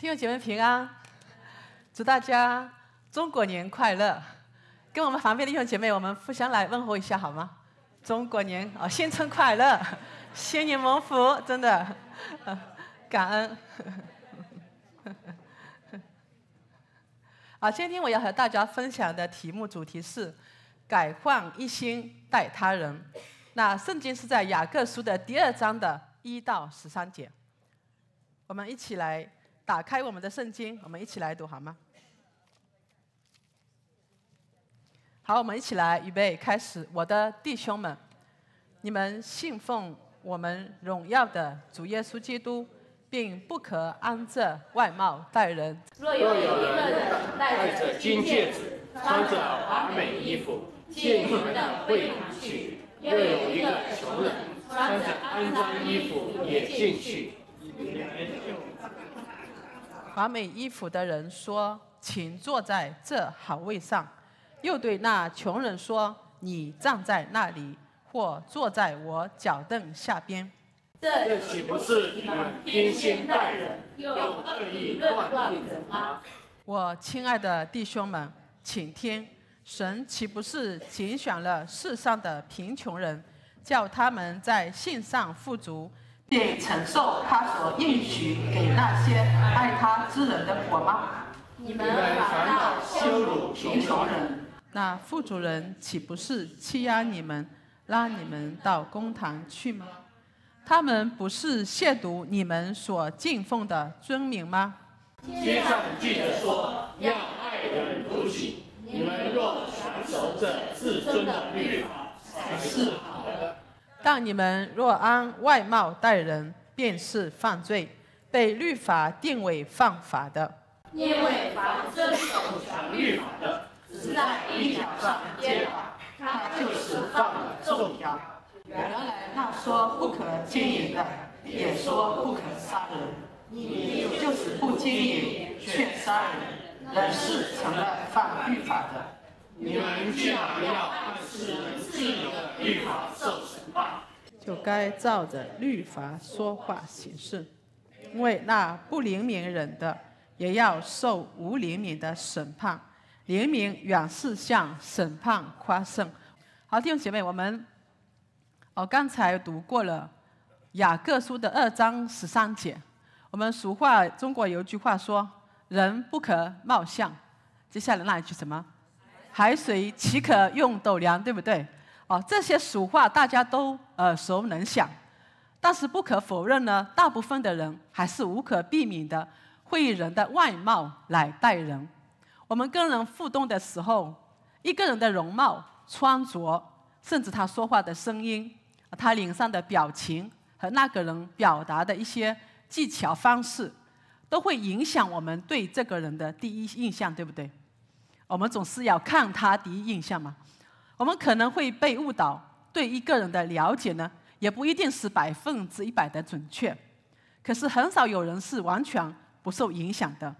弟兄姐妹平安，祝大家中国年快乐！跟我们旁边的弟兄姐妹，我们互相来问候一下好吗？中国年啊，新春快乐，新年蒙福，真的，感恩。啊，今天我要和大家分享的题目主题是“改换一心待他人”，那圣经是在雅各书的第二章的一到十三节，我们一起来。打开我们的圣经，我们一起来读好吗？好，我们一起来，预备开始。我的弟兄们，你们信奉我们荣耀的主耶稣基督，并不可按着外貌待人。若有人带着金戒指，穿着华美衣服，进你们的会堂去；又有一个穷人穿着肮脏衣服，也进去。华美衣服的人说：“请坐在这好位上。”又对那穷人说：“你站在那里，或坐在我脚凳下边。”这岂不是偏心待人，又恶意论断人吗？我亲爱的弟兄们，请听：神岂不是拣选了世上的贫穷人，叫他们在信上富足？便承受他所应许给那些爱他之人的果吗？你们反倒羞辱贫穷人，那富主人岂不是欺压你们，拉你们到公堂去吗？他们不是亵渎你们所敬奉的尊名吗？街上记得说要爱人如己，你们若传守这至尊的律法才是。但你们若按外貌待人，便是犯罪，被律法定为犯法的。因为法遵守法律法的，只在一条上变法，他就是犯了重条。原来那说不可经营的，也说不可杀人，你就是不经营却杀人，人是成了犯律法的。你们既然要使人自由的律法受死。就该照着律法说话行事，因为那不怜悯人的，也要受无怜悯的审判。怜悯远是向审判夸胜。好，弟兄姐妹，我们哦，刚才读过了雅各书的二章十三节。我们俗话，中国有句话说：“人不可貌相。”接下来那一句什么？海水岂可用斗量？对不对？哦，这些俗话大家都耳熟能详，但是不可否认呢，大部分的人还是无可避免的会以人的外貌来待人。我们跟人互动的时候，一个人的容貌、穿着，甚至他说话的声音、他脸上的表情和那个人表达的一些技巧方式，都会影响我们对这个人的第一印象，对不对？我们总是要看他第一印象嘛。我们可能会被误导，对一个人的了解呢，也不一定是百分之一百的准确。可是很少有人是完全不受影响的。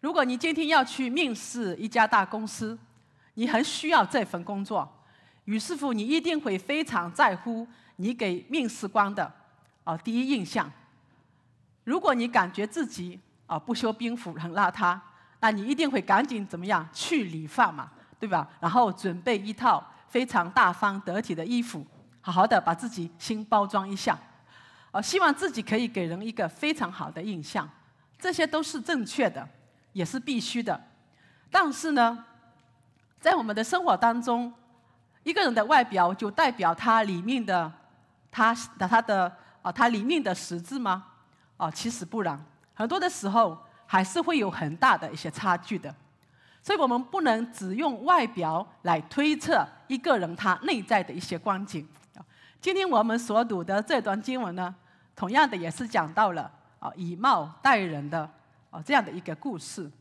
如果你今天要去面试一家大公司，你很需要这份工作，于是乎你一定会非常在乎你给面试官的啊第一印象。如果你感觉自己啊不修边幅很邋遢，那你一定会赶紧怎么样去理发嘛。对吧？然后准备一套非常大方得体的衣服，好好的把自己新包装一下，啊，希望自己可以给人一个非常好的印象。这些都是正确的，也是必须的。但是呢，在我们的生活当中，一个人的外表就代表他里面的他的他的啊他里面的实质吗？啊，其实不然，很多的时候还是会有很大的一些差距的。所以我们不能只用外表来推测一个人他内在的一些光景。今天我们所读的这段经文呢，同样的也是讲到了啊以貌待人的啊这样的一个故事。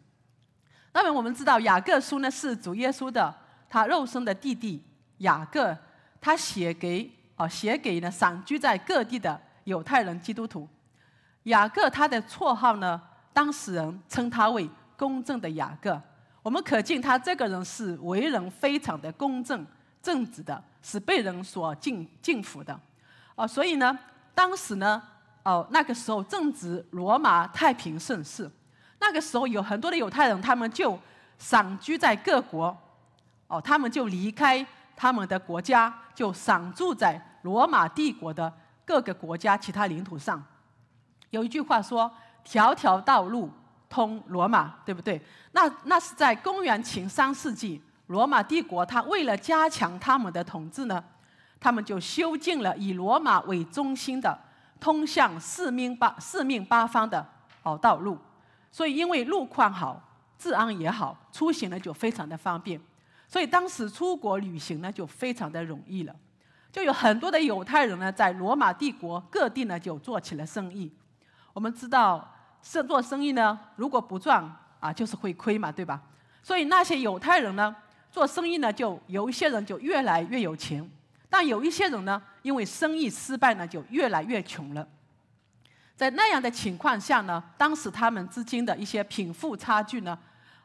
那么我们知道雅各书呢是主耶稣的他肉身的弟弟雅各，他写给啊写给呢散居在各地的犹太人基督徒。雅各他的绰号呢，当时人称他为公正的雅各。我们可见他这个人是为人非常的公正正直的，是被人所敬敬服的，哦，所以呢，当时呢，哦，那个时候正值罗马太平盛世，那个时候有很多的犹太人，他们就散居在各国，哦，他们就离开他们的国家，就散住在罗马帝国的各个国家其他领土上。有一句话说：“条条道路。”通罗马，对不对？那那是在公元前三世纪，罗马帝国他为了加强他们的统治呢，他们就修建了以罗马为中心的通向四面八四面八方的好道路。所以因为路况好，治安也好，出行呢就非常的方便。所以当时出国旅行呢就非常的容易了，就有很多的犹太人呢在罗马帝国各地呢就做起了生意。我们知道。是做生意呢，如果不赚啊，就是会亏嘛，对吧？所以那些犹太人呢，做生意呢，就有一些人就越来越有钱，但有一些人呢，因为生意失败呢，就越来越穷了。在那样的情况下呢，当时他们之间的一些贫富差距呢，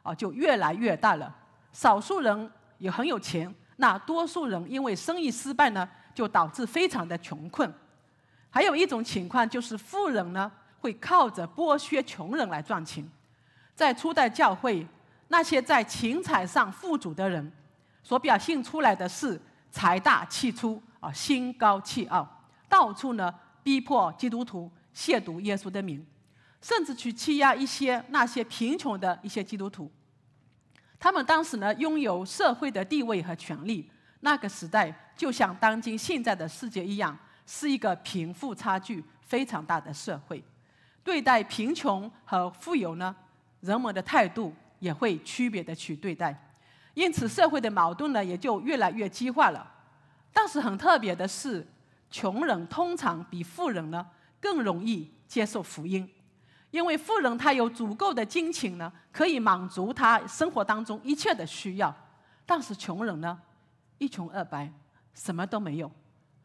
啊，就越来越大了。少数人也很有钱，那多数人因为生意失败呢，就导致非常的穷困。还有一种情况就是富人呢。会靠着剥削穷人来赚钱，在初代教会，那些在钱财上富足的人，所表现出来的是财大气粗啊，心高气傲，到处呢逼迫基督徒亵渎耶稣的名，甚至去欺压一些那些贫穷的一些基督徒。他们当时呢拥有社会的地位和权利，那个时代就像当今现在的世界一样，是一个贫富差距非常大的社会。对待贫穷和富有呢，人们的态度也会区别的去对待，因此社会的矛盾呢也就越来越激化了。但是很特别的是，穷人通常比富人呢更容易接受福音，因为富人他有足够的金钱呢，可以满足他生活当中一切的需要。但是穷人呢，一穷二白，什么都没有，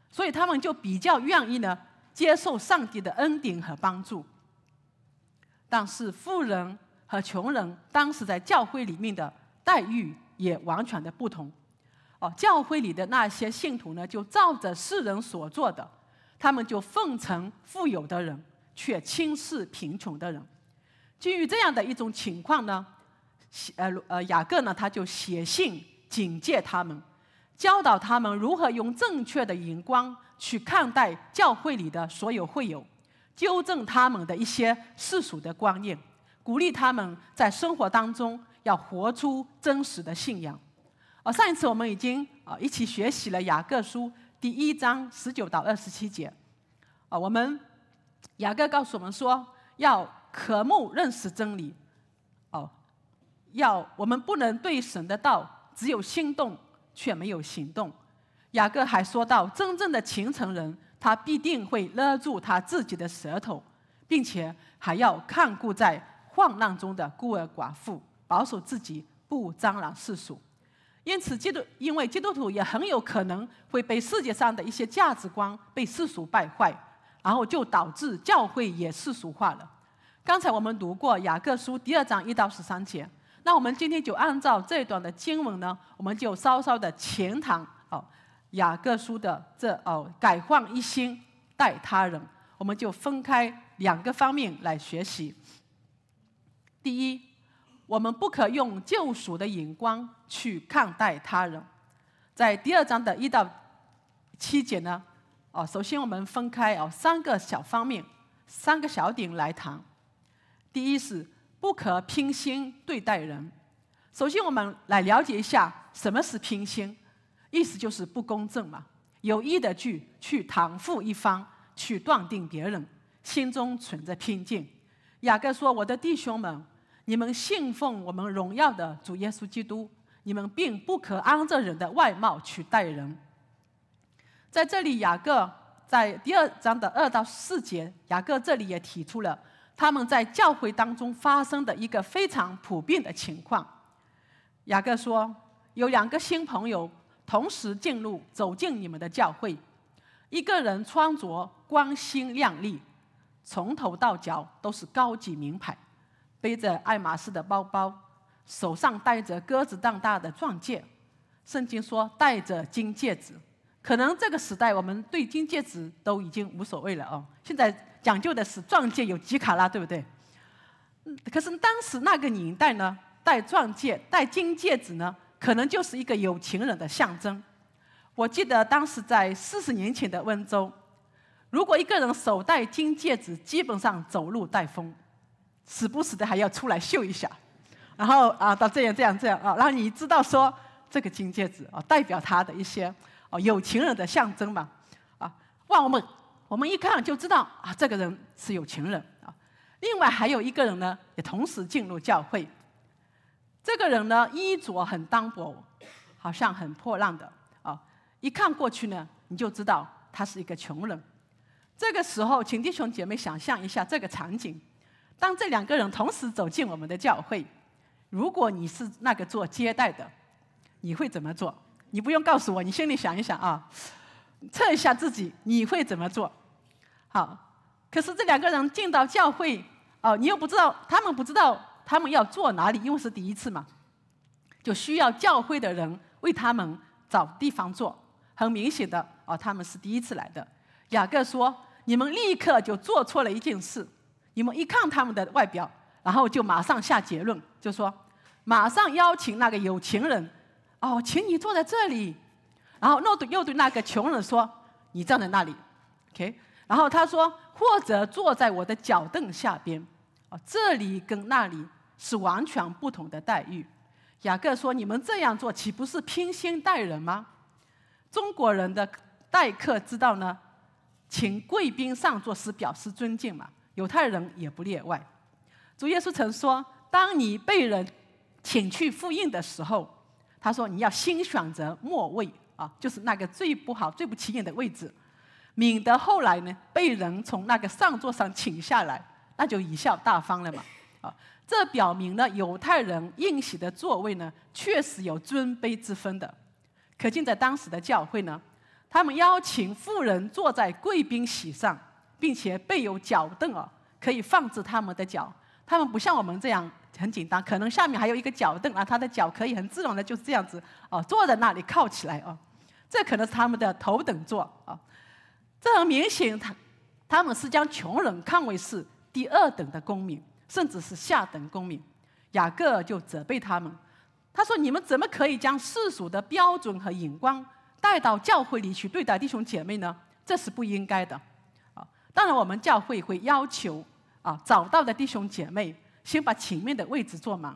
所以他们就比较愿意呢接受上帝的恩典和帮助。但是富人和穷人当时在教会里面的待遇也完全的不同。哦，教会里的那些信徒呢，就照着世人所做的，他们就奉承富有的人，却轻视贫穷的人。基于这样的一种情况呢，呃呃，雅各呢他就写信警戒他们，教导他们如何用正确的眼光去看待教会里的所有会友。纠正他们的一些世俗的观念，鼓励他们在生活当中要活出真实的信仰。啊，上一次我们已经啊一起学习了雅各书第一章十九到二十七节。啊，我们雅各告诉我们说，要渴慕认识真理。哦，要我们不能对神的道只有心动却没有行动。雅各还说到，真正的虔诚人。他必定会勒住他自己的舌头，并且还要看顾在患难中的孤儿寡妇，保守自己不沾染世俗。因此，基督因为基督徒也很有可能会被世界上的一些价值观被世俗败坏，然后就导致教会也世俗化了。刚才我们读过雅各书第二章一到十三节，那我们今天就按照这段的经文呢，我们就稍稍的浅谈。雅各书的这哦，改换一心待他人，我们就分开两个方面来学习。第一，我们不可用救赎的眼光去看待他人。在第二章的一到七节呢，哦，首先我们分开哦三个小方面，三个小点来谈。第一是不可偏心对待人。首先我们来了解一下什么是偏心。意思就是不公正嘛，有意的去去袒护一方，去断定别人，心中存着偏见。雅各说：“我的弟兄们，你们信奉我们荣耀的主耶稣基督，你们并不可按着人的外貌去待人。”在这里，雅各在第二章的二到四节，雅各这里也提出了他们在教会当中发生的一个非常普遍的情况。雅各说：“有两个新朋友。”同时进入走进你们的教会，一个人穿着光鲜亮丽，从头到脚都是高级名牌，背着爱马仕的包包，手上戴着鸽子蛋大的钻戒。圣经说戴着金戒指，可能这个时代我们对金戒指都已经无所谓了哦。现在讲究的是钻戒有几卡拉，对不对？可是当时那个年代呢，戴钻戒、戴金戒指呢？可能就是一个有情人的象征。我记得当时在四十年前的温州，如果一个人手戴金戒指，基本上走路带风，时不时的还要出来秀一下，然后啊，到这样这样这样啊，让你知道说这个金戒指啊，代表他的一些啊有情人的象征嘛啊，哇，我们我们一看就知道啊，这个人是有情人啊。另外还有一个人呢，也同时进入教会。这个人呢，衣着很单薄，好像很破烂的啊！一看过去呢，你就知道他是一个穷人。这个时候，请弟兄姐妹想象一下这个场景：当这两个人同时走进我们的教会，如果你是那个做接待的，你会怎么做？你不用告诉我，你心里想一想啊，测一下自己你会怎么做？好，可是这两个人进到教会，哦，你又不知道，他们不知道。他们要坐哪里？因为是第一次嘛，就需要教会的人为他们找地方坐。很明显的，哦，他们是第一次来的。雅各说：“你们立刻就做错了一件事。你们一看他们的外表，然后就马上下结论，就说马上邀请那个有情人，哦，请你坐在这里。然后又对又对那个穷人说：你站在那里，OK。然后他说，或者坐在我的脚凳下边。”这里跟那里是完全不同的待遇。雅各说：“你们这样做岂不是偏心待人吗？”中国人的待客之道呢，请贵宾上座时表示尊敬嘛，犹太人也不例外。主耶稣曾说：“当你被人请去复印的时候，他说你要先选择末位啊，就是那个最不好、最不起眼的位置，免得后来呢被人从那个上座上请下来。”那就贻笑大方了嘛，啊，这表明了犹太人应席的座位呢，确实有尊卑之分的。可见在当时的教会呢，他们邀请富人坐在贵宾席上，并且备有脚凳哦，可以放置他们的脚。他们不像我们这样很简单，可能下面还有一个脚凳啊，他的脚可以很自然的就这样子哦坐在那里靠起来哦。这可能是他们的头等座啊。这很明显，他他们是将穷人看为是第二等的公民，甚至是下等公民，雅各就责备他们。他说：“你们怎么可以将世俗的标准和眼光带到教会里去对待弟兄姐妹呢？这是不应该的。”啊，当然，我们教会会要求啊，找到的弟兄姐妹先把前面的位置坐满，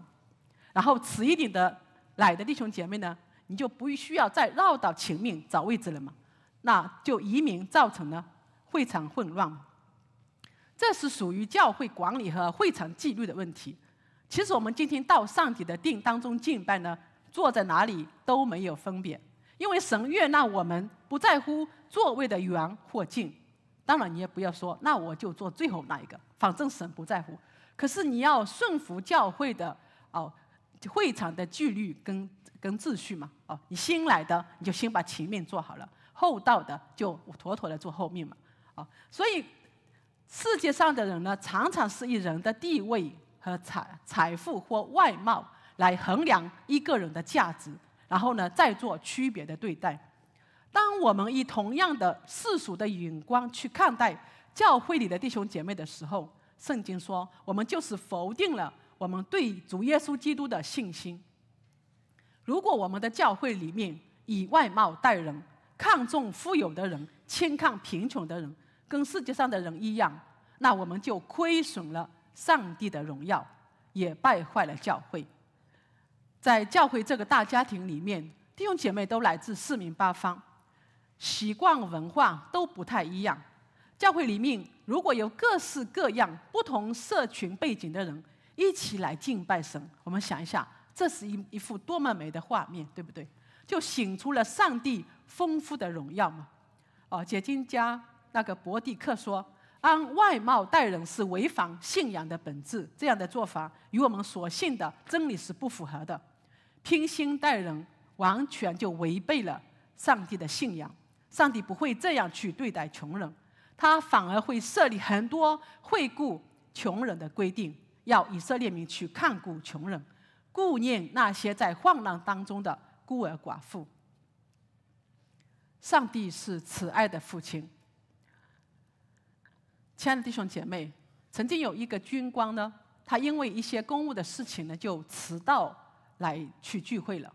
然后迟一点的来的弟兄姐妹呢，你就不需要再绕到前面找位置了嘛？那就移民造成了会场混乱。这是属于教会管理和会场纪律的问题。其实我们今天到上帝的殿当中敬拜呢，坐在哪里都没有分别，因为神悦纳我们不在乎座位的远或近。当然你也不要说，那我就坐最后那一个，反正神不在乎。可是你要顺服教会的哦，会场的纪律跟跟秩序嘛，哦，你新来的你就先把前面做好了，后到的就妥妥的坐后面嘛，哦，所以。世界上的人呢，常常是以人的地位和财财富或外貌来衡量一个人的价值，然后呢，再做区别的对待。当我们以同样的世俗的眼光去看待教会里的弟兄姐妹的时候，圣经说，我们就是否定了我们对主耶稣基督的信心。如果我们的教会里面以外貌待人，看重富有的人，轻看贫穷的人。跟世界上的人一样，那我们就亏损了上帝的荣耀，也败坏了教会。在教会这个大家庭里面，弟兄姐妹都来自四面八方，习惯文化都不太一样。教会里面如果有各式各样、不同社群背景的人一起来敬拜神，我们想一下，这是一一幅多么美的画面，对不对？就显出了上帝丰富的荣耀嘛。哦，结晶家。那个伯蒂克说：“按外貌待人是违反信仰的本质，这样的做法与我们所信的真理是不符合的。拼心待人，完全就违背了上帝的信仰。上帝不会这样去对待穷人，他反而会设立很多惠顾穷人的规定，要以色列民去看顾穷人，顾念那些在患难当中的孤儿寡妇。上帝是慈爱的父亲。”亲爱的弟兄姐妹，曾经有一个军官呢，他因为一些公务的事情呢，就迟到来去聚会了。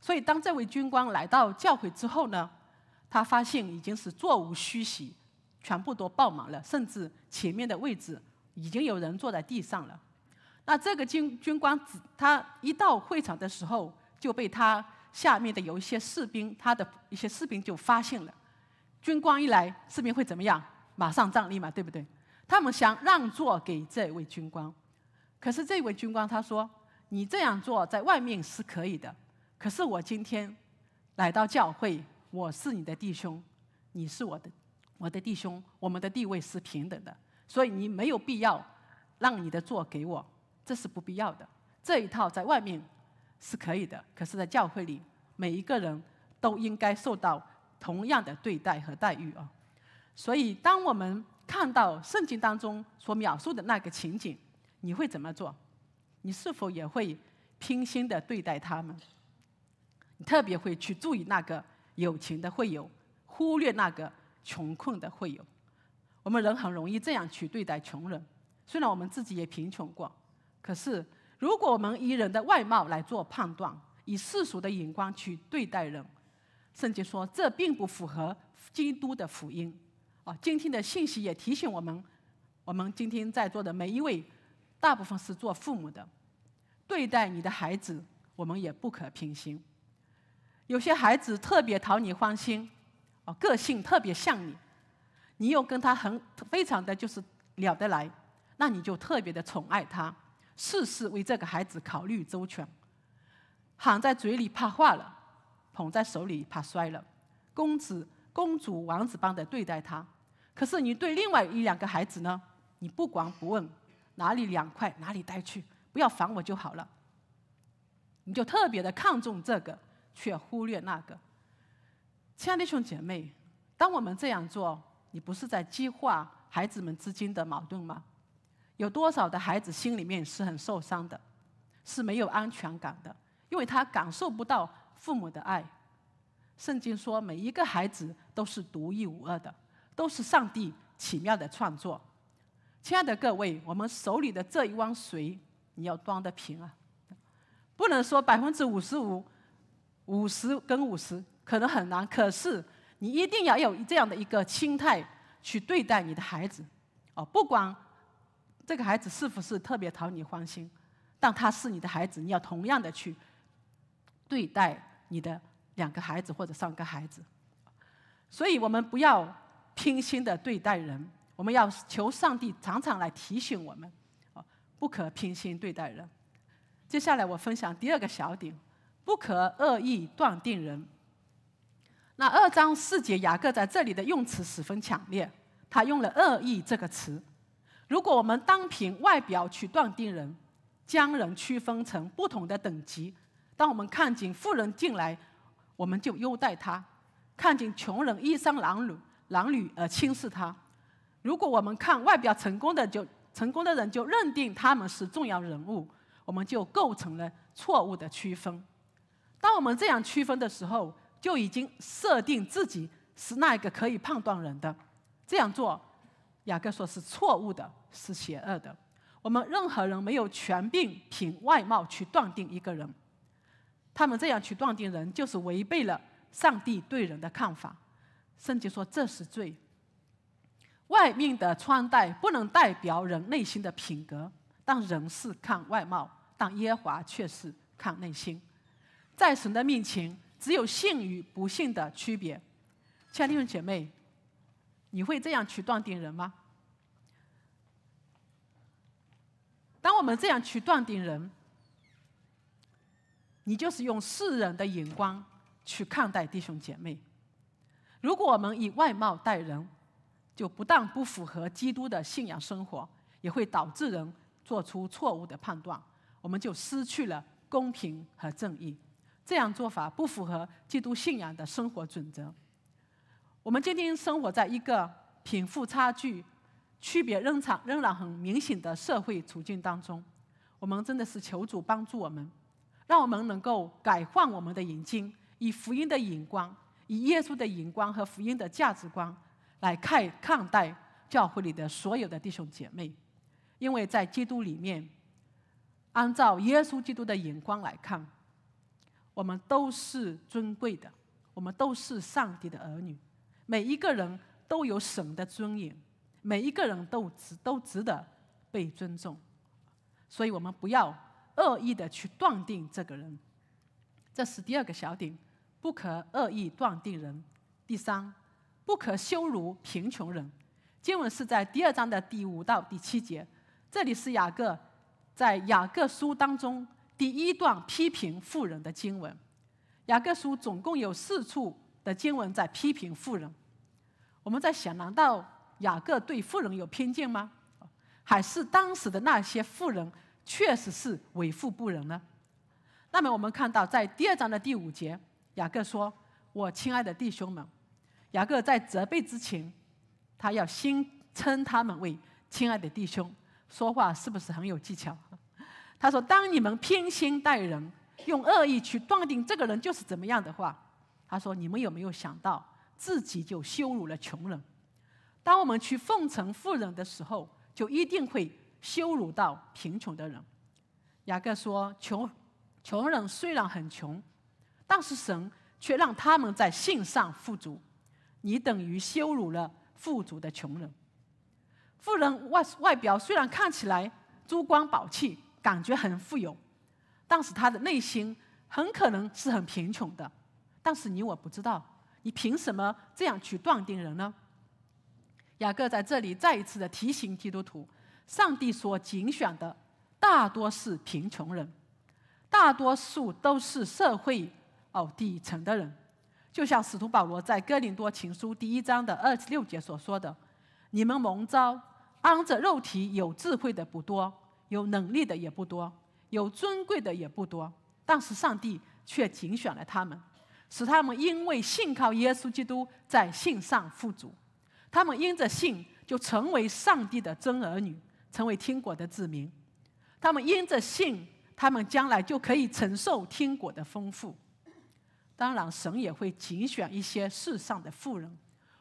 所以当这位军官来到教会之后呢，他发现已经是座无虚席，全部都爆满了，甚至前面的位置已经有人坐在地上了。那这个军军官他一到会场的时候，就被他下面的有一些士兵，他的一些士兵就发现了。军官一来，士兵会怎么样？马上站立嘛，对不对？他们想让座给这位军官，可是这位军官他说：“你这样做在外面是可以的，可是我今天来到教会，我是你的弟兄，你是我的我的弟兄，我们的地位是平等的，所以你没有必要让你的座给我，这是不必要的。这一套在外面是可以的，可是在教会里，每一个人都应该受到同样的对待和待遇啊。”所以，当我们看到圣经当中所描述的那个情景，你会怎么做？你是否也会偏心的对待他们？特别会去注意那个有情的会友，忽略那个穷困的会友？我们人很容易这样去对待穷人。虽然我们自己也贫穷过，可是如果我们以人的外貌来做判断，以世俗的眼光去对待人，圣经说这并不符合基督的福音。啊，今天的信息也提醒我们，我们今天在座的每一位，大部分是做父母的，对待你的孩子，我们也不可偏心。有些孩子特别讨你欢心，哦，个性特别像你，你又跟他很非常的就是聊得来，那你就特别的宠爱他，事事为这个孩子考虑周全，含在嘴里怕化了，捧在手里怕摔了，公子、公主、王子般的对待他。可是你对另外一两个孩子呢？你不管不问，哪里凉快哪里待去，不要烦我就好了。你就特别的看重这个，却忽略那个。亲爱的兄姐妹，当我们这样做，你不是在激化孩子们之间的矛盾吗？有多少的孩子心里面是很受伤的，是没有安全感的，因为他感受不到父母的爱。圣经说，每一个孩子都是独一无二的。都是上帝奇妙的创作，亲爱的各位，我们手里的这一汪水，你要端得平啊！不能说百分之五十五、五十跟五十可能很难，可是你一定要有这样的一个心态去对待你的孩子。哦，不管这个孩子是不是特别讨你欢心，但他是你的孩子，你要同样的去对待你的两个孩子或者三个孩子。所以我们不要。偏心的对待人，我们要求上帝常常来提醒我们，不可偏心对待人。接下来我分享第二个小点：不可恶意断定人。那二章四节雅各在这里的用词十分强烈，他用了“恶意”这个词。如果我们单凭外表去断定人，将人区分成不同的等级，当我们看见富人进来，我们就优待他；看见穷人衣衫褴褛，男女而轻视他。如果我们看外表成功的就成功的人就认定他们是重要人物，我们就构成了错误的区分。当我们这样区分的时候，就已经设定自己是那一个可以判断人的。这样做，雅各说是错误的，是邪恶的。我们任何人没有权并凭外貌去断定一个人。他们这样去断定人，就是违背了上帝对人的看法。甚至说这是罪。外面的穿戴不能代表人内心的品格，但人是看外貌，但耶和华却是看内心。在神的面前，只有信与不信的区别。亲爱的弟兄姐妹，你会这样去断定人吗？当我们这样去断定人，你就是用世人的眼光去看待弟兄姐妹。如果我们以外貌待人，就不但不符合基督的信仰生活，也会导致人做出错误的判断。我们就失去了公平和正义，这样做法不符合基督信仰的生活准则。我们今天生活在一个贫富差距、区别仍然仍然很明显的社会处境当中，我们真的是求主帮助我们，让我们能够改换我们的眼睛，以福音的眼光。以耶稣的眼光和福音的价值观来看看待教会里的所有的弟兄姐妹，因为在基督里面，按照耶稣基督的眼光来看，我们都是尊贵的，我们都是上帝的儿女，每一个人都有神的尊严，每一个人都值都值得被尊重，所以我们不要恶意的去断定这个人。这是第二个小点。不可恶意断定人。第三，不可羞辱贫穷人。经文是在第二章的第五到第七节，这里是雅各在雅各书当中第一段批评富人的经文。雅各书总共有四处的经文在批评富人。我们在想，难道雅各对富人有偏见吗？还是当时的那些富人确实是为富不仁呢？那么我们看到，在第二章的第五节。雅各说：“我亲爱的弟兄们，雅各在责备之前，他要先称他们为亲爱的弟兄，说话是不是很有技巧？”他说：“当你们偏心待人，用恶意去断定这个人就是怎么样的话，他说你们有没有想到，自己就羞辱了穷人？当我们去奉承富人的时候，就一定会羞辱到贫穷的人。”雅各说：“穷穷人虽然很穷。”但是神却让他们在信上富足，你等于羞辱了富足的穷人。富人外外表虽然看起来珠光宝气，感觉很富有，但是他的内心很可能是很贫穷的。但是你我不知道，你凭什么这样去断定人呢？雅各在这里再一次的提醒基督徒：上帝所拣选的大多是贫穷人，大多数都是社会。哦，底层的人，就像使徒保罗在哥林多情书第一章的二十六节所说的：“你们蒙召，安着肉体有智慧的不多，有能力的也不多，有尊贵的也不多。但是上帝却拣选了他们，使他们因为信靠耶稣基督，在信上富足。他们因着信就成为上帝的真儿女，成为天国的子民。他们因着信，他们将来就可以承受天国的丰富。”当然，神也会拣选一些世上的富人。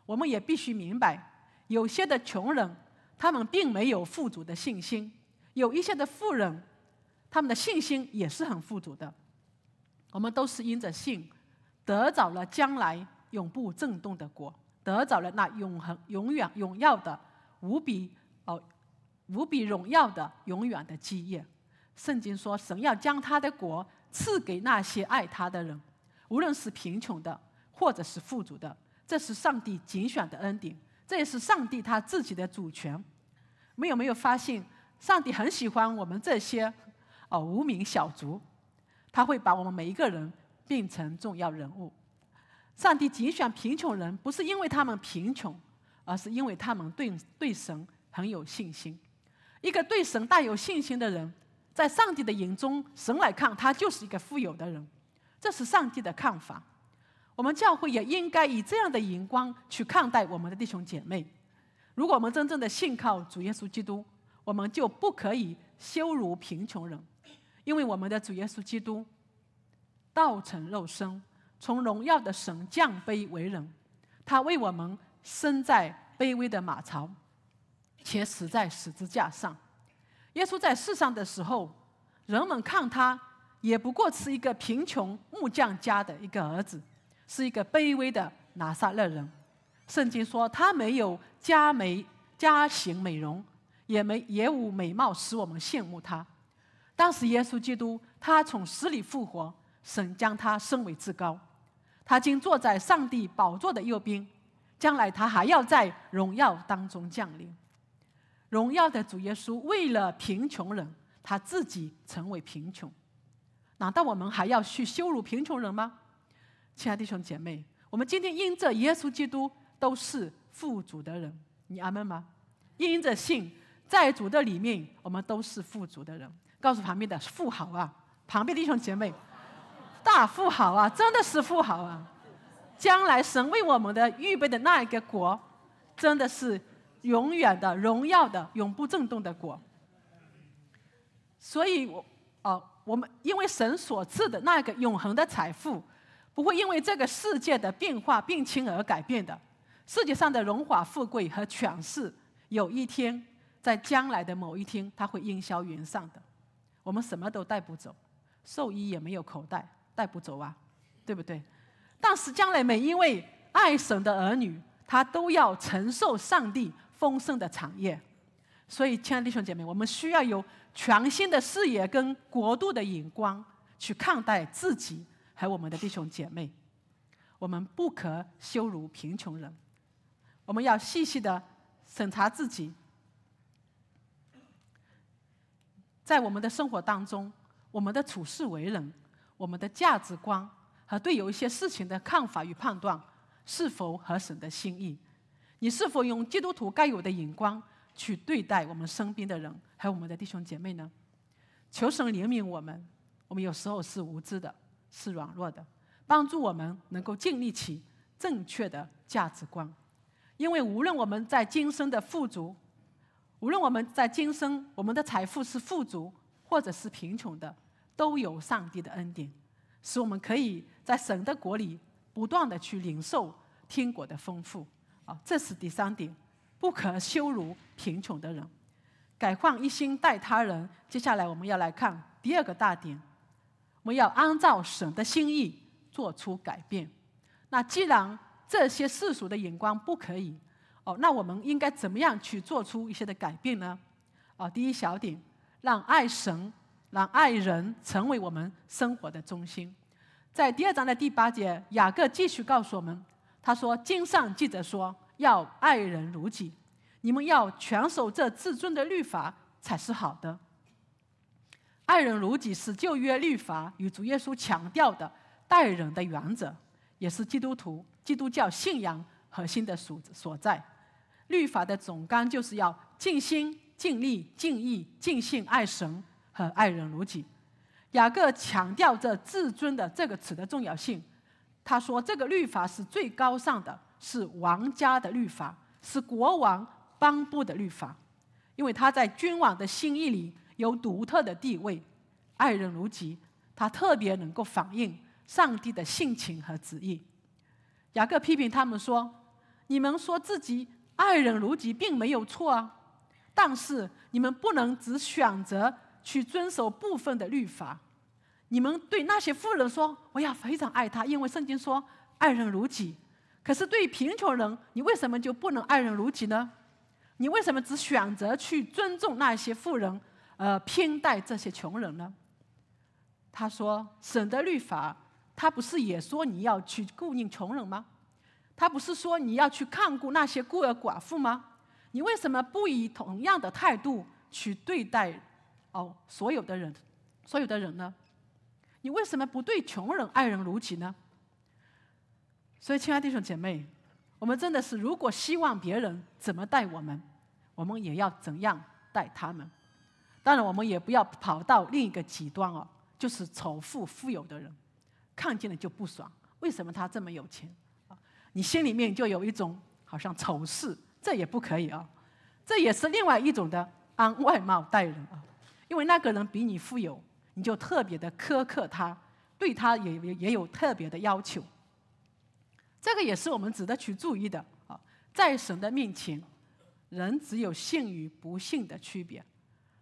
我们也必须明白，有些的穷人，他们并没有富足的信心；有一些的富人，他们的信心也是很富足的。我们都是因着信，得着了将来永不震动的国，得着了那永恒、永远、荣耀的、无比哦、无比荣耀的永远的基业。圣经说，神要将他的国赐给那些爱他的人。无论是贫穷的，或者是富足的，这是上帝拣选的恩典，这也是上帝他自己的主权。我们有没有发现，上帝很喜欢我们这些哦无名小卒？他会把我们每一个人变成重要人物。上帝拣选贫穷人，不是因为他们贫穷，而是因为他们对对神很有信心。一个对神大有信心的人，在上帝的眼中，神来看他就是一个富有的人。这是上帝的看法，我们教会也应该以这样的眼光去看待我们的弟兄姐妹。如果我们真正的信靠主耶稣基督，我们就不可以羞辱贫穷人，因为我们的主耶稣基督道成肉身，从荣耀的神降卑为人，他为我们生在卑微的马槽，且死在十字架上。耶稣在世上的时候，人们看他。也不过是一个贫穷木匠家的一个儿子，是一个卑微的拿撒勒人。圣经说他没有家美家型美容，也没也无美貌使我们羡慕他。当时耶稣基督，他从死里复活，神将他升为至高，他今坐在上帝宝座的右边，将来他还要在荣耀当中降临。荣耀的主耶稣为了贫穷人，他自己成为贫穷。难道我们还要去羞辱贫穷人吗？亲爱的弟兄姐妹，我们今天因着耶稣基督都是富足的人，你阿门吗？因着信，在主的里面，我们都是富足的人。告诉旁边的富豪啊，旁边的弟兄姐妹，大富豪啊，真的是富豪啊！将来神为我们的预备的那一个国，真的是永远的荣耀的、永不震动的国。所以我哦。我们因为神所赐的那个永恒的财富，不会因为这个世界的变化变迁而改变的。世界上的荣华富贵和权势，有一天在将来的某一天，它会烟消云散的。我们什么都带不走，寿衣也没有口袋，带不走啊，对不对？但是将来每一位爱神的儿女，他都要承受上帝丰盛的产业。所以，亲爱的弟兄姐妹，我们需要有全新的视野跟国度的眼光去看待自己和我们的弟兄姐妹。我们不可羞辱贫穷人，我们要细细的审查自己，在我们的生活当中，我们的处事为人，我们的价值观和对有一些事情的看法与判断，是否合神的心意？你是否用基督徒该有的眼光？去对待我们身边的人，还有我们的弟兄姐妹呢？求神怜悯我们。我们有时候是无知的，是软弱的，帮助我们能够建立起正确的价值观。因为无论我们在今生的富足，无论我们在今生我们的财富是富足或者是贫穷的，都有上帝的恩典，使我们可以在神的国里不断的去领受天国的丰富。啊，这是第三点。不可羞辱贫穷的人，改换一心待他人。接下来我们要来看第二个大点，我们要按照神的心意做出改变。那既然这些世俗的眼光不可以，哦，那我们应该怎么样去做出一些的改变呢？啊，第一小点，让爱神、让爱人成为我们生活的中心。在第二章的第八节，雅各继续告诉我们，他说：“经上记着说。”要爱人如己，你们要全守这至尊的律法才是好的。爱人如己是旧约律法与主耶稣强调的待人的原则，也是基督徒基督教信仰核心的所所在。律法的总纲就是要尽心、尽力、尽意、尽性爱神和爱人如己。雅各强调这“至尊的”这个词的重要性，他说：“这个律法是最高尚的。”是王家的律法，是国王颁布的律法，因为他在君王的心意里有独特的地位，爱人如己，他特别能够反映上帝的性情和旨意。雅各批评他们说：“你们说自己爱人如己，并没有错啊，但是你们不能只选择去遵守部分的律法。你们对那些富人说：‘我要非常爱他’，因为圣经说爱人如己。”可是，对于贫穷人，你为什么就不能爱人如己呢？你为什么只选择去尊重那些富人，呃，偏待这些穷人呢？他说：“神的律法，他不是也说你要去顾念穷人吗？他不是说你要去看顾那些孤儿寡妇吗？你为什么不以同样的态度去对待哦所有的人？所有的人呢？你为什么不对穷人爱人如己呢？”所以，亲爱的弟兄姐妹，我们真的是，如果希望别人怎么待我们，我们也要怎样待他们。当然，我们也不要跑到另一个极端哦，就是仇富，富有的人看见了就不爽。为什么他这么有钱？你心里面就有一种好像仇视，这也不可以啊。这也是另外一种的按外貌待人啊，因为那个人比你富有，你就特别的苛刻他，对他也也有特别的要求。这个也是我们值得去注意的啊！在神的面前，人只有信与不信的区别。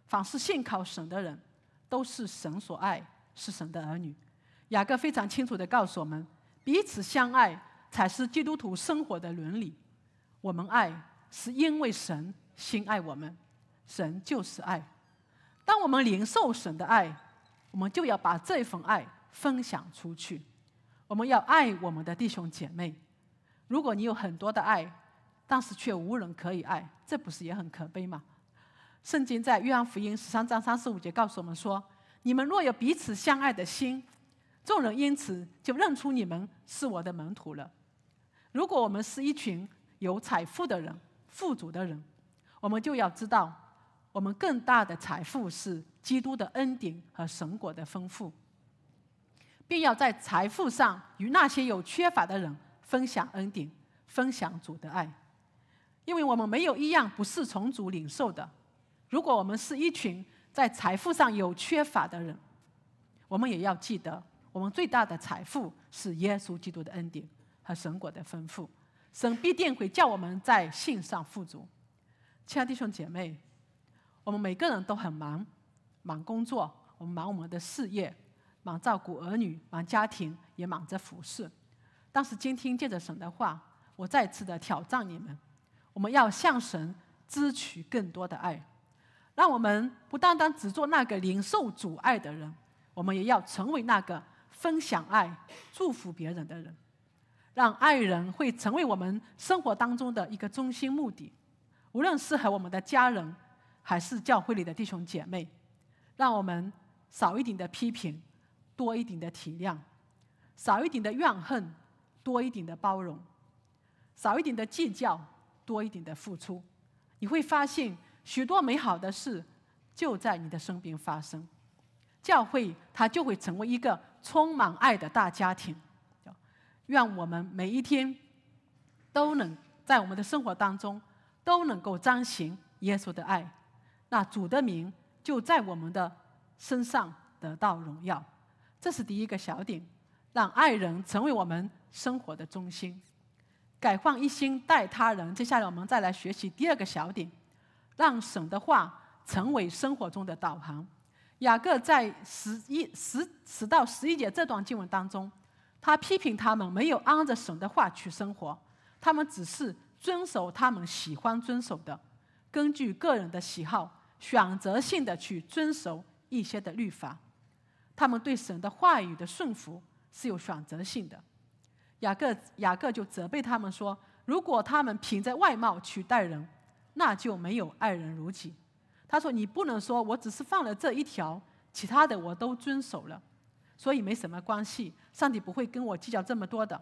凡是信靠神的人，都是神所爱，是神的儿女。雅各非常清楚地告诉我们：彼此相爱，才是基督徒生活的伦理。我们爱，是因为神先爱我们，神就是爱。当我们领受神的爱，我们就要把这份爱分享出去。我们要爱我们的弟兄姐妹。如果你有很多的爱，但是却无人可以爱，这不是也很可悲吗？圣经在约翰福音十三章三十五节告诉我们说：“你们若有彼此相爱的心，众人因此就认出你们是我的门徒了。”如果我们是一群有财富的人、富足的人，我们就要知道，我们更大的财富是基督的恩典和神果的丰富。并要在财富上与那些有缺乏的人分享恩典，分享主的爱，因为我们没有一样不是从主领受的。如果我们是一群在财富上有缺乏的人，我们也要记得，我们最大的财富是耶稣基督的恩典和神果的丰富。神必定会叫我们在信上富足。亲爱的弟兄姐妹，我们每个人都很忙，忙工作，我们忙我们的事业。忙照顾儿女，忙家庭，也忙着服侍。但是今天借着神的话，我再次的挑战你们：我们要向神支取更多的爱，让我们不单单只做那个领受阻碍的人，我们也要成为那个分享爱、祝福别人的人。让爱人会成为我们生活当中的一个中心目的，无论是和我们的家人，还是教会里的弟兄姐妹，让我们少一点的批评。多一点的体谅，少一点的怨恨；多一点的包容，少一点的计较；多一点的付出，你会发现许多美好的事就在你的身边发生。教会它就会成为一个充满爱的大家庭。愿我们每一天都能在我们的生活当中都能够彰显耶稣的爱，那主的名就在我们的身上得到荣耀。这是第一个小点，让爱人成为我们生活的中心，改换一心待他人。接下来我们再来学习第二个小点，让神的话成为生活中的导航。雅各在十一十十到十一节这段经文当中，他批评他们没有按着神的话去生活，他们只是遵守他们喜欢遵守的，根据个人的喜好选择性的去遵守一些的律法。他们对神的话语的顺服是有选择性的。雅各雅各就责备他们说：“如果他们凭着外貌去待人，那就没有爱人如己。”他说：“你不能说我只是犯了这一条，其他的我都遵守了，所以没什么关系。上帝不会跟我计较这么多的。”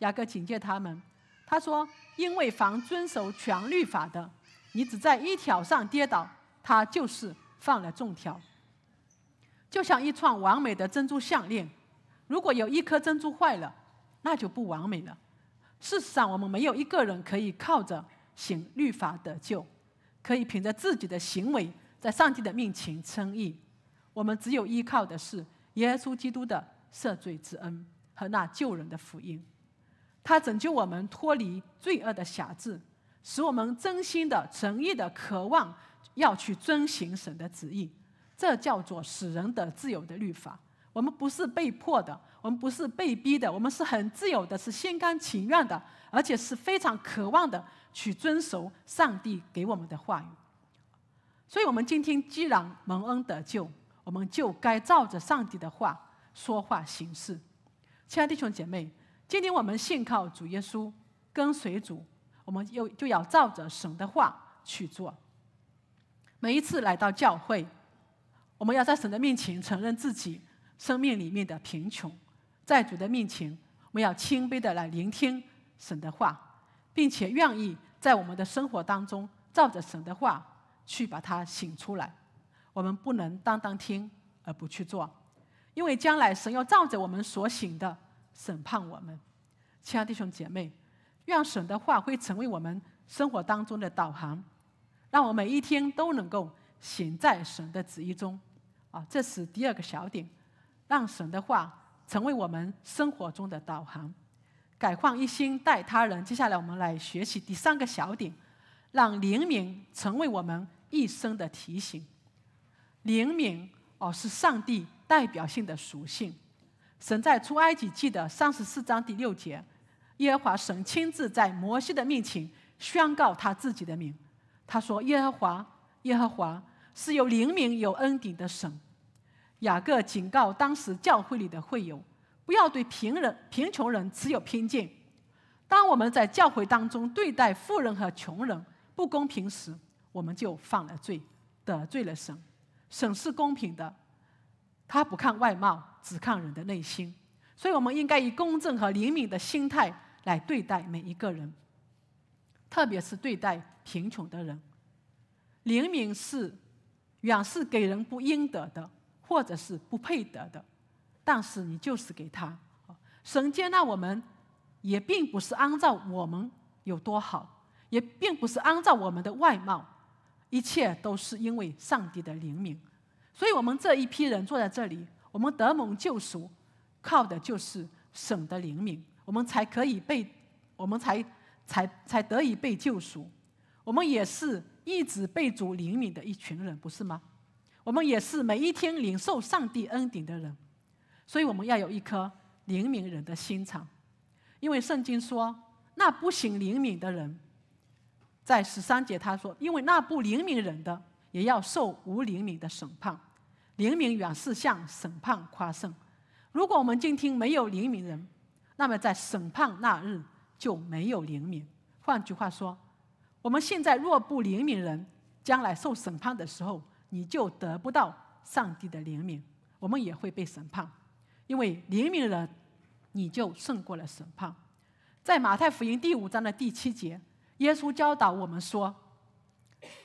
雅各警戒他们，他说：“因为凡遵守全律法的，你只在一条上跌倒，他就是犯了重条。”就像一串完美的珍珠项链，如果有一颗珍珠坏了，那就不完美了。事实上，我们没有一个人可以靠着行律法得救，可以凭着自己的行为在上帝的面前称义。我们只有依靠的是耶稣基督的赦罪之恩和那救人的福音，他拯救我们脱离罪恶的辖制，使我们真心的、诚意的渴望要去遵行神的旨意。这叫做使人的自由的律法。我们不是被迫的，我们不是被逼的，我们是很自由的，是心甘情愿的，而且是非常渴望的去遵守上帝给我们的话语。所以我们今天既然蒙恩得救，我们就该照着上帝的话说话行事。亲爱的弟兄姐妹，今天我们信靠主耶稣，跟随主，我们又就要照着神的话去做。每一次来到教会。我们要在神的面前承认自己生命里面的贫穷，在主的面前，我们要谦卑的来聆听神的话，并且愿意在我们的生活当中照着神的话去把它醒出来。我们不能单单听而不去做，因为将来神要照着我们所行的审判我们。亲爱的弟兄姐妹，愿神的话会成为我们生活当中的导航，让我每一天都能够。行在神的旨意中，啊，这是第二个小点，让神的话成为我们生活中的导航。改换一心待他人。接下来我们来学习第三个小点，让灵敏成为我们一生的提醒。灵敏哦，是上帝代表性的属性。神在出埃及记的三十四章第六节，耶和华神亲自在摩西的面前宣告他自己的名，他说：“耶和华，耶和华。”是有灵悯、有恩典的神。雅各警告当时教会里的会友，不要对贫人、贫穷人持有偏见。当我们在教会当中对待富人和穷人不公平时，我们就犯了罪，得罪了神。神是公平的，他不看外貌，只看人的内心。所以，我们应该以公正和灵敏的心态来对待每一个人，特别是对待贫穷的人。灵敏是。远是给人不应得的，或者是不配得的，但是你就是给他，神接纳我们，也并不是按照我们有多好，也并不是按照我们的外貌，一切都是因为上帝的怜悯。所以我们这一批人坐在这里，我们得蒙救赎，靠的就是神的怜悯，我们才可以被，我们才才才得以被救赎，我们也是。一直备足灵敏的一群人，不是吗？我们也是每一天领受上帝恩典的人，所以我们要有一颗灵敏人的心肠。因为圣经说，那不行灵敏的人，在十三节他说，因为那不灵敏人的也要受无灵敏的审判。灵敏远是向审判夸胜。如果我们今天没有灵敏人，那么在审判那日就没有灵敏。换句话说。我们现在若不怜悯人，将来受审判的时候，你就得不到上帝的怜悯，我们也会被审判，因为怜悯人，你就胜过了审判。在马太福音第五章的第七节，耶稣教导我们说：“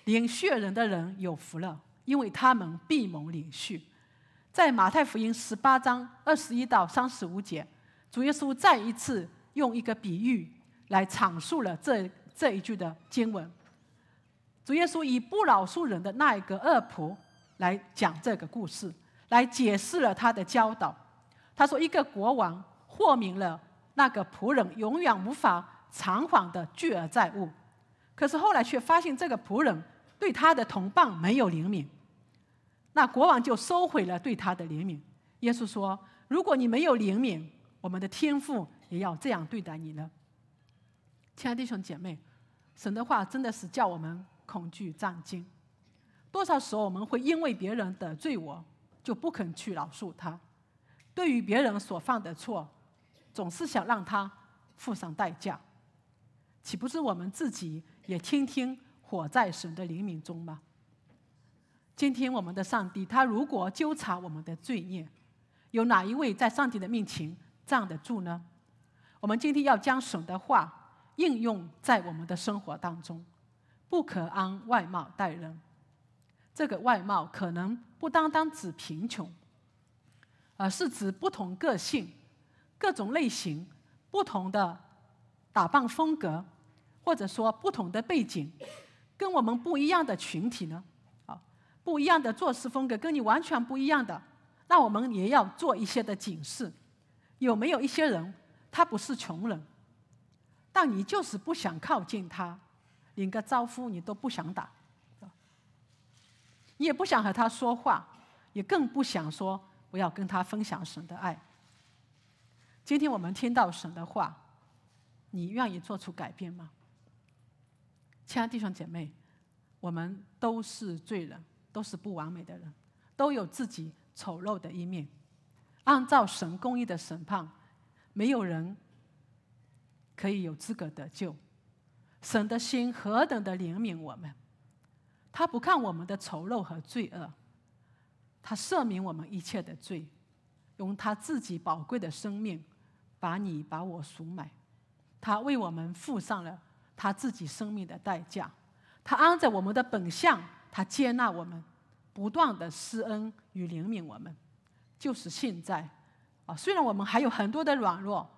领血人的人有福了，因为他们必蒙领恤。”在马太福音十八章二十一到三十五节，主耶稣再一次用一个比喻来阐述了这。这一句的经文，主耶稣以不老树人的那一个恶仆来讲这个故事，来解释了他的教导。他说：“一个国王豁免了那个仆人永远无法偿还的巨额债务，可是后来却发现这个仆人对他的同伴没有怜悯，那国王就收回了对他的怜悯。”耶稣说：“如果你没有怜悯，我们的天父也要这样对待你呢。”亲爱的弟兄姐妹。神的话真的是叫我们恐惧战惊，多少时候我们会因为别人得罪我，就不肯去饶恕他；对于别人所犯的错，总是想让他付上代价，岂不是我们自己也天听活在神的怜明中吗？今天我们的上帝，他如果纠察我们的罪孽，有哪一位在上帝的面前站得住呢？我们今天要将神的话。应用在我们的生活当中，不可按外貌待人。这个外貌可能不单单指贫穷，而是指不同个性、各种类型、不同的打扮风格，或者说不同的背景，跟我们不一样的群体呢。啊，不一样的做事风格，跟你完全不一样的，那我们也要做一些的警示。有没有一些人，他不是穷人？但你就是不想靠近他，连个招呼你都不想打，你也不想和他说话，也更不想说我要跟他分享神的爱。今天我们听到神的话，你愿意做出改变吗？亲爱的弟兄姐妹，我们都是罪人，都是不完美的人，都有自己丑陋的一面。按照神公义的审判，没有人。可以有资格得救，神的心何等的怜悯我们，他不看我们的丑陋和罪恶，他赦免我们一切的罪，用他自己宝贵的生命把你把我赎买，他为我们付上了他自己生命的代价，他安在我们的本相，他接纳我们，不断的施恩与怜悯我们，就是现在啊，虽然我们还有很多的软弱。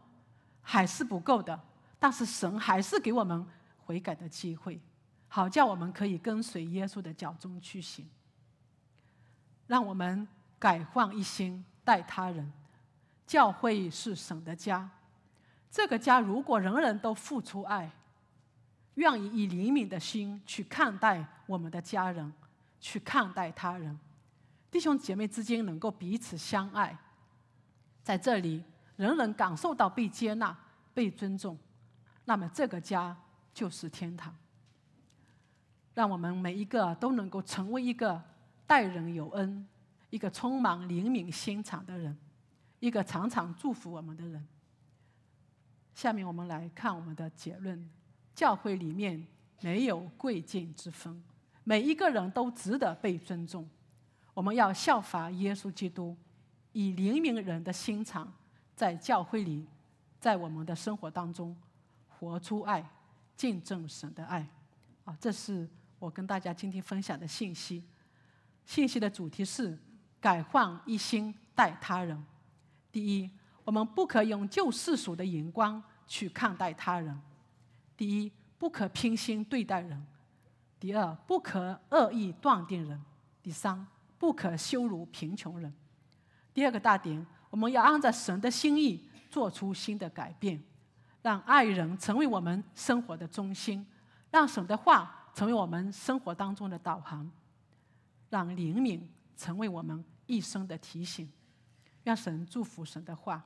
还是不够的，但是神还是给我们悔改的机会，好叫我们可以跟随耶稣的脚踪去行，让我们改换一心待他人。教会是神的家，这个家如果人人都付出爱，愿意以怜悯的心去看待我们的家人，去看待他人，弟兄姐妹之间能够彼此相爱，在这里。人人感受到被接纳、被尊重，那么这个家就是天堂。让我们每一个都能够成为一个待人有恩、一个充满灵敏心肠的人，一个常常祝福我们的人。下面我们来看我们的结论：教会里面没有贵贱之分，每一个人都值得被尊重。我们要效法耶稣基督，以灵敏人的心肠。在教会里，在我们的生活当中，活出爱，见证神的爱，啊，这是我跟大家今天分享的信息。信息的主题是改换一心待他人。第一，我们不可用旧世俗的眼光去看待他人；第一，不可偏心对待人；第二，不可恶意断定人；第三，不可羞辱贫穷人。第二个大点。我们要按照神的心意做出新的改变，让爱人成为我们生活的中心，让神的话成为我们生活当中的导航，让灵明成为我们一生的提醒。愿神祝福神的话。